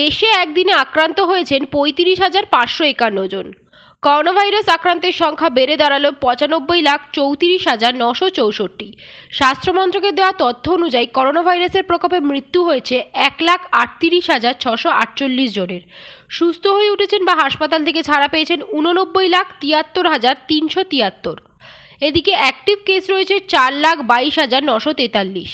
দেশে একদিনে আক্রান্ত হয়েছেন পঁয়ত্রিশ হাজার পাঁচশো একান্ন জন করোনা ভাইরাস আক্রান্তের সংখ্যা বেড়ে দাঁড়ালো পঁচানব্বই লাখ চৌত্রিশ হাজার নশো চৌষট্টি স্বাস্থ্যমন্ত্রকের দেওয়া তথ্য অনুযায়ী করোনা ভাইরাসের প্রকোপে মৃত্যু হয়েছে এক লাখ আটত্রিশ হাজার ছশো আটচল্লিশ জনের সুস্থ হয়ে উঠেছেন বা হাসপাতাল থেকে ছাড়া পেয়েছেন উননব্বই লাখ তিয়াত্তর হাজার তিনশো তিয়াত্তর এদিকে অ্যাক্টিভ কেস রয়েছে চার লাখ বাইশ হাজার নশো তেতাল্লিশ